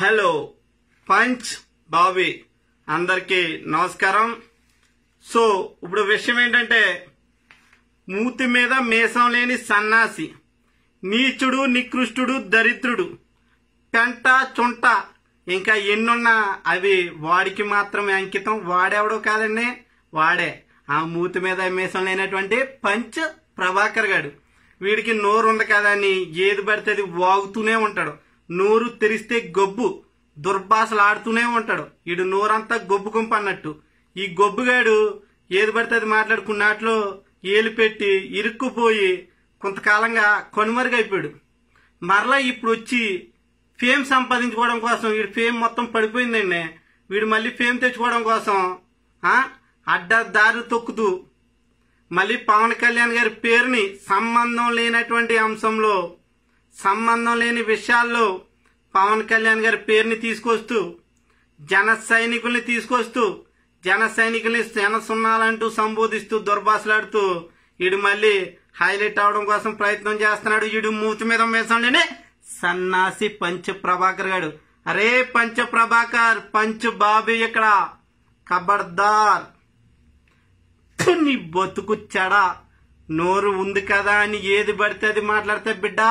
hello punch Bobby అందరికీ నమస్కారం so ఇప్పుడు విషయం ఏంటంటే మూతి మీద మేసం లేని సన్నాసి నీచుడు నికృష్టుడు దరిద్రుడు పెంట చుంట ఇంకా ఎన్నున్నా అవి వాడికి మాత్రమే అంకితం వాడెవడో కాదండి వాడే ఆ మూతి మీద మీసం లేనటువంటి పంచ ప్రభాకర్ గారు వీడికి నోరు ఉంది కదా అని ఏది పడితే అది వాగుతూనే ఉంటాడు నోరు తెరిస్తే గొబ్బు దుర్భాషలు ఆడుతూనే ఉంటాడు వీడు నోరంతా గొబ్బు గుంపు అన్నట్టు ఈ గొబ్బుగాడు ఏది పడితే అది మాట్లాడుకున్నట్లో ఏలు పెట్టి ఇరుక్కుపోయి కొంతకాలంగా కొనుమరుగైపోయాడు మరలా ఇప్పుడు వచ్చి ఫేమ్ సంపాదించుకోవడం కోసం వీడు ఫేమ్ మొత్తం పడిపోయిందండి వీడు మళ్ళీ ఫేమ్ తెచ్చుకోవడం కోసం అడ్డదారు తొక్కుతూ మళ్ళీ పవన్ కళ్యాణ్ గారి పేరుని సంబంధం లేనటువంటి అంశంలో సంబంధం లేని విషయాల్లో పవన్ కళ్యాణ్ గారి పేరుని తీసుకొస్తూ జన సైనికుల్ని తీసుకొస్తూ జన సైనికుల్ని జన సున్నాలంటూ సంబోధిస్తూ దుర్భాషలాడుతూ వీడు మళ్ళీ హైలైట్ అవడం కోసం ప్రయత్నం చేస్తున్నాడు వీడు మూతి మీద వేసండి సన్నాసి పంచ ప్రభాకర్ గారు అరే పంచ ప్రభాకర్ పంచు బాబు ఇక్కడ కబర్దార్ నీ బతుకు చెడ నోరు ఉంది కదా అని ఏది పడితే అది మాట్లాడతా బిడ్డా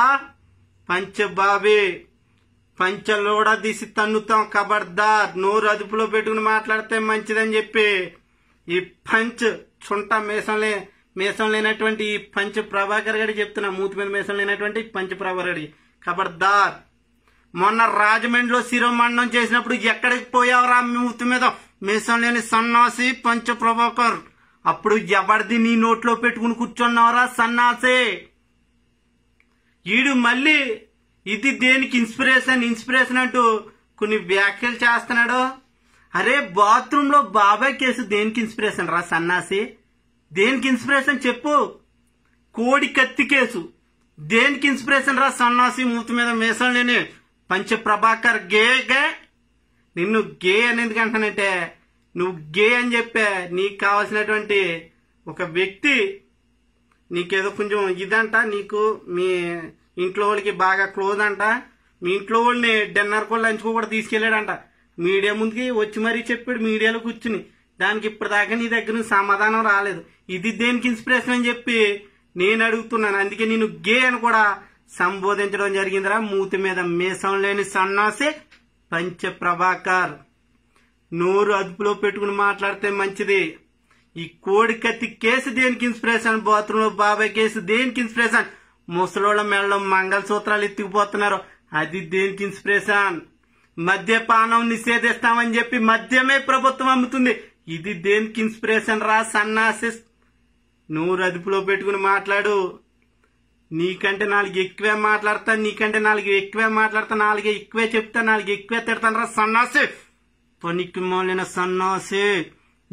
పంచ పంచలోడ తీసి తన్నుతాం కబర్దార్ నోరు అదుపులో పెట్టుకుని మాట్లాడితే మంచిదని చెప్పి ఈ పంచ్ చుంట మేసంలే మేసం లేనటువంటి ఈ పంచ ప్రభాకర్ గడి చెప్తున్నా మూతి మీద మేసం లేనటువంటి పంచ ప్రభాకర్ గడి కబర్దార్ మొన్న రాజమండ్రిలో శిరోమండం చేసినప్పుడు ఎక్కడికి పోయావరా మూతి మీద మేసం లేని సన్నాసి పంచ ప్రభాకర్ అప్పుడు ఎవరిది నీ నోట్లో పెట్టుకుని కూర్చున్నావరా సన్నాసే ఈడు మళ్ళీ ఇది దేనికి ఇన్స్పిరేషన్ ఇన్స్పిరేషన్ అంటూ కొన్ని వ్యాఖ్యలు చేస్తున్నాడు అరే బాత్రూంలో బాబాయ్ కేసు దేనికి ఇన్స్పిరేషన్ రా సన్నాసి దేనికి ఇన్స్పిరేషన్ చెప్పు కోడి కత్తి కేసు దేనికి ఇన్స్పిరేషన్ రా సన్నాసి మూతి మీద మేసం లేని పంచ ప్రభాకర్ గే గే నిన్ను గే అనేది కంటానంటే నువ్వు గే అని చెప్పే నీకు కావాల్సినటువంటి ఒక వ్యక్తి నీకేదో కొంచెం ఇదంట నీకు మీ ఇంట్లో వాళ్ళకి బాగా క్లోజ్ అంట మీ ఇంట్లో వాళ్ళని డిన్నర్ కూడా లంచ్ కూడా తీసుకెళ్ళాడంట మీడియా ముందుకి వచ్చి మరీ చెప్పాడు మీడియాలో కూర్చుని దానికి ఇప్పటిదాకా నీ దగ్గర నుంచి సమాధానం రాలేదు ఇది దేనికి ఇన్స్పిరేషన్ అని చెప్పి నేను అడుగుతున్నాను అందుకే నేను గే అని కూడా సంబోధించడం జరిగిందిరా మూతి మీద మీసం లేని సన్నాసే పంచ ప్రభాకర్ నోరు అదుపులో పెట్టుకుని మాట్లాడితే మంచిది ఈ కోడి కత్తి కేసు దేనికి ఇన్స్పిరేషన్ లో బాబాయ్ కేసు దేనికి ఇన్స్పిరేషన్ ముసలోళ్ళ మెళ్ళలో మంగళసూత్రాలు ఎత్తుకుపోతున్నారు అది దేనికి ఇన్స్పిరేషన్ మద్యపానం నిషేధిస్తామని చెప్పి మద్యమే ప్రభుత్వం అమ్ముతుంది ఇది దేనికి ఇన్స్పిరేషన్ రా సన్నాసిస్ నోరు అదుపులో పెట్టుకుని మాట్లాడు నీకంటే నాలుగు ఎక్కువే మాట్లాడతా నీకంటే నాలుగు ఎక్కువే మాట్లాడతా నాలుగే ఎక్కువే చెప్తా నాలుగు ఎక్కువే తిడతాను రా సన్నాసి పనికిమాలిన సన్నాసే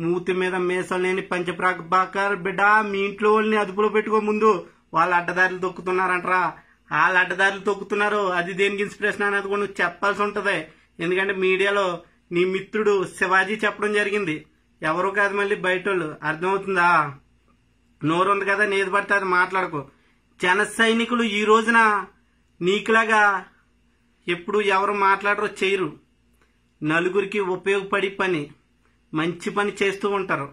మూతి మీద మేసలేని పంచప్రాక బాకర్ బిడ్డ మీ ఇంట్లో వాళ్ళని అదుపులో పెట్టుకో ముందు వాళ్ళ అడ్డదారులు తొక్కుతున్నారంటరా వాళ్ళ అడ్డదారులు తొక్కుతున్నారు అది దేనికి ఇన్స్పిరేషన్ అనేది కూడా చెప్పాల్సి ఉంటుంది ఎందుకంటే మీడియాలో నీ మిత్రుడు శివాజీ చెప్పడం జరిగింది ఎవరు కాదు మళ్ళీ బయట వాళ్ళు అర్థమవుతుందా నోరు ఉంది కదా నేది పడితే అది మాట్లాడకు జన సైనికులు ఈ రోజున నీకులాగా ఎప్పుడు ఎవరు మాట్లాడరో చేయరు నలుగురికి ఉపయోగపడి పని మంచి పని చేస్తూ ఉంటారు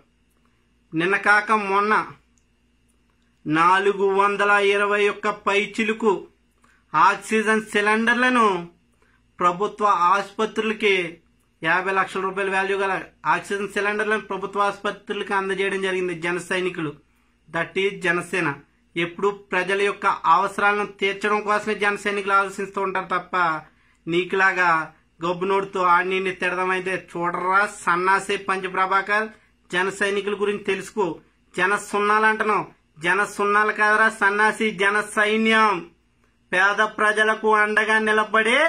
నిన్న కాక మొన్న నాలుగు వందల ఇరవై ఒక్క పైచిలుకు ఆక్సిజన్ సిలిండర్లను ప్రభుత్వ ఆసుపత్రులకి యాభై లక్షల రూపాయల వాల్యూ గల ఆక్సిజన్ సిలిండర్లను ప్రభుత్వ ఆసుపత్రులకి అందజేయడం జరిగింది జన సైనికులు దట్ ఈజ్ జనసేన ఎప్పుడు ప్రజల యొక్క అవసరాలను తీర్చడం కోసమే జన సైనికులు ఆలోచిస్తూ ఉంటారు తప్ప నీకులాగా ఆ ఆడిని తిడదమైతే చూడరా సన్నాసే పంచప్రభాకర్ జన సైనికుల గురించి తెలుసుకో జన సున్నాలంటున్నావు జన సున్నాలు కాదరా సన్నాసి జన సైన్యం పేద ప్రజలకు అండగా నిలబడే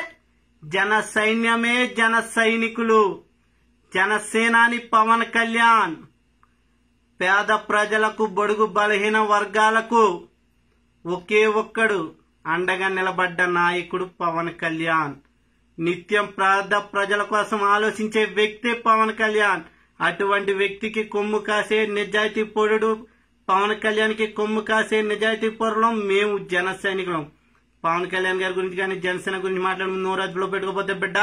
జన సైన్యమే జన సైనికులు జనసేనాని పవన్ కళ్యాణ్ పేద ప్రజలకు బడుగు బలహీన వర్గాలకు ఒకే ఒక్కడు అండగా నిలబడ్డ నాయకుడు పవన్ కళ్యాణ్ నిత్యం ప్రార్థ ప్రజల కోసం ఆలోచించే వ్యక్తే పవన్ కళ్యాణ్ అటువంటి వ్యక్తికి కొమ్ము కాసే నిజాయితీ పొరుడు పవన్ కళ్యాణ్కి కొమ్ము కాసే నిజాయితీ పొరడం మేము జన సైనికులం పవన్ కళ్యాణ్ గారి గురించి కానీ జనసేన గురించి మాట్లాడడం నోరాజులో పెట్టుకోపోతే బిడ్డ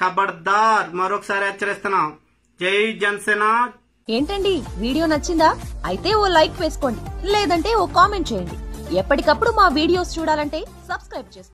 ఖబర్దార్ మరొకసారి హెచ్చరిస్తున్నాం జై జనసేన ఏంటండి వీడియో నచ్చిందా అయితే ఓ లైక్ వేసుకోండి లేదంటే ఓ కామెంట్ చేయండి ఎప్పటికప్పుడు మా వీడియోస్ చూడాలంటే సబ్స్క్రైబ్ చేసుకోండి